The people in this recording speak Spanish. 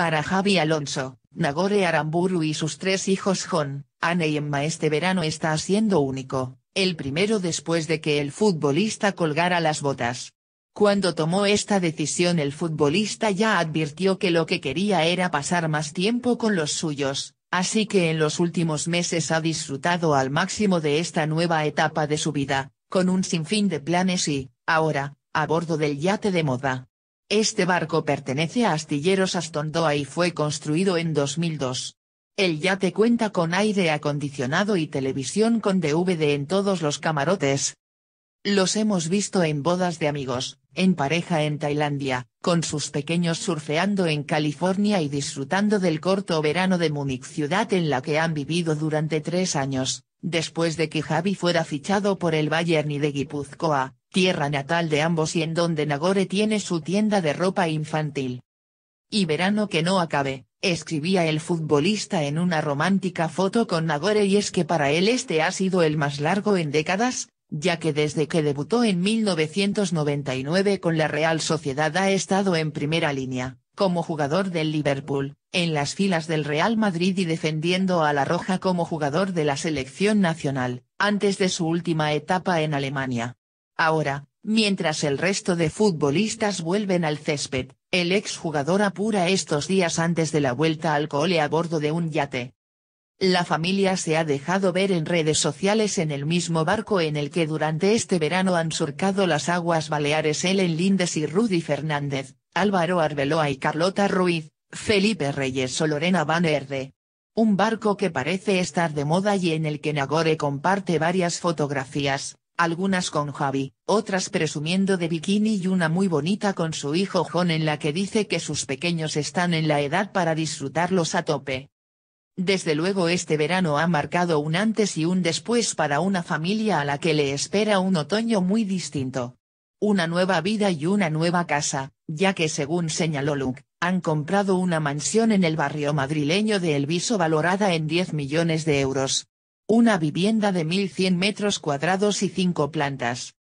Para Javi Alonso, Nagore Aramburu y sus tres hijos Jon, Anne y Emma este verano está siendo único, el primero después de que el futbolista colgara las botas. Cuando tomó esta decisión el futbolista ya advirtió que lo que quería era pasar más tiempo con los suyos, así que en los últimos meses ha disfrutado al máximo de esta nueva etapa de su vida, con un sinfín de planes y, ahora, a bordo del yate de moda, este barco pertenece a Astilleros Astondoa y fue construido en 2002. El yate cuenta con aire acondicionado y televisión con DVD en todos los camarotes. Los hemos visto en bodas de amigos, en pareja en Tailandia, con sus pequeños surfeando en California y disfrutando del corto verano de Múnich ciudad en la que han vivido durante tres años, después de que Javi fuera fichado por el Bayern y de Guipúzcoa, tierra natal de ambos y en donde Nagore tiene su tienda de ropa infantil. Y verano que no acabe, escribía el futbolista en una romántica foto con Nagore y es que para él este ha sido el más largo en décadas, ya que desde que debutó en 1999 con la Real Sociedad ha estado en primera línea, como jugador del Liverpool, en las filas del Real Madrid y defendiendo a la Roja como jugador de la selección nacional, antes de su última etapa en Alemania. Ahora, mientras el resto de futbolistas vuelven al césped, el exjugador apura estos días antes de la vuelta al cole a bordo de un yate. La familia se ha dejado ver en redes sociales en el mismo barco en el que durante este verano han surcado las aguas baleares Ellen Lindes y Rudy Fernández, Álvaro Arbeloa y Carlota Ruiz, Felipe Reyes o Lorena Van Erde. Un barco que parece estar de moda y en el que Nagore comparte varias fotografías, algunas con Javi, otras presumiendo de bikini y una muy bonita con su hijo John en la que dice que sus pequeños están en la edad para disfrutarlos a tope. Desde luego este verano ha marcado un antes y un después para una familia a la que le espera un otoño muy distinto. Una nueva vida y una nueva casa, ya que según señaló Luke, han comprado una mansión en el barrio madrileño de Elviso valorada en 10 millones de euros, una vivienda de 1.100 metros cuadrados y cinco plantas,